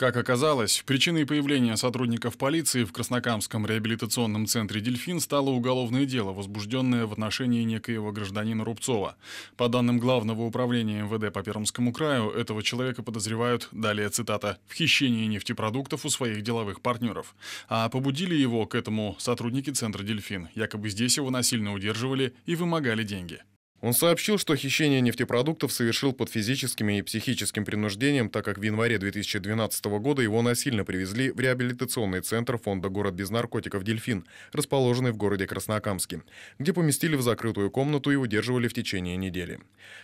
Как оказалось, причиной появления сотрудников полиции в Краснокамском реабилитационном центре «Дельфин» стало уголовное дело, возбужденное в отношении некоего гражданина Рубцова. По данным Главного управления МВД по Пермскому краю, этого человека подозревают, далее цитата, «в хищении нефтепродуктов у своих деловых партнеров». А побудили его к этому сотрудники центра «Дельфин». Якобы здесь его насильно удерживали и вымогали деньги. Он сообщил, что хищение нефтепродуктов совершил под физическим и психическим принуждением, так как в январе 2012 года его насильно привезли в реабилитационный центр фонда «Город без наркотиков «Дельфин», расположенный в городе Краснокамске, где поместили в закрытую комнату и удерживали в течение недели.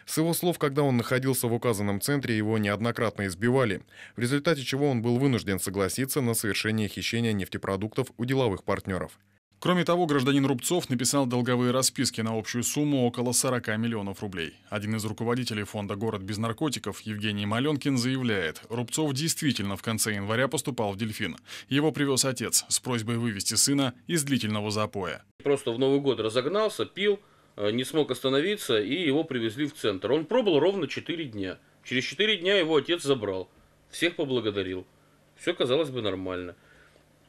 С его слов, когда он находился в указанном центре, его неоднократно избивали, в результате чего он был вынужден согласиться на совершение хищения нефтепродуктов у деловых партнеров. Кроме того, гражданин Рубцов написал долговые расписки на общую сумму около 40 миллионов рублей. Один из руководителей фонда «Город без наркотиков» Евгений Маленкин заявляет, Рубцов действительно в конце января поступал в «Дельфин». Его привез отец с просьбой вывести сына из длительного запоя. Просто в Новый год разогнался, пил, э, не смог остановиться и его привезли в центр. Он пробыл ровно 4 дня. Через 4 дня его отец забрал. Всех поблагодарил. Все казалось бы нормально.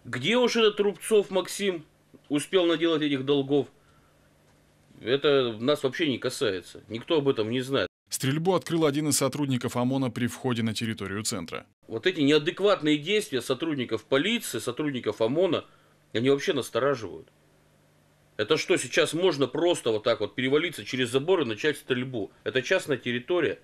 Где уж этот Рубцов Максим? успел наделать этих долгов. Это нас вообще не касается. Никто об этом не знает. Стрельбу открыл один из сотрудников ОМОНа при входе на территорию центра. Вот эти неадекватные действия сотрудников полиции, сотрудников ОМОНа, они вообще настораживают. Это что, сейчас можно просто вот так вот перевалиться через забор и начать стрельбу? Это частная территория.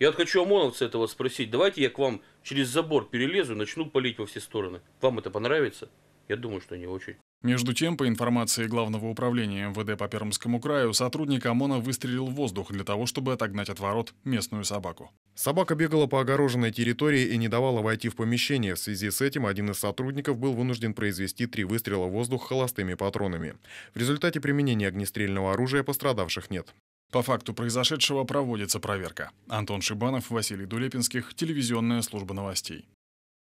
Я вот хочу ОМОНовца этого спросить. Давайте я к вам через забор перелезу и начну палить во все стороны. Вам это понравится? Я думаю, что не очень. Между тем, по информации Главного управления МВД по Пермскому краю, сотрудник ОМОНа выстрелил в воздух для того, чтобы отогнать от ворот местную собаку. Собака бегала по огороженной территории и не давала войти в помещение. В связи с этим один из сотрудников был вынужден произвести три выстрела в воздух холостыми патронами. В результате применения огнестрельного оружия пострадавших нет. По факту произошедшего проводится проверка. Антон Шибанов, Василий Дулепинских, телевизионная служба новостей.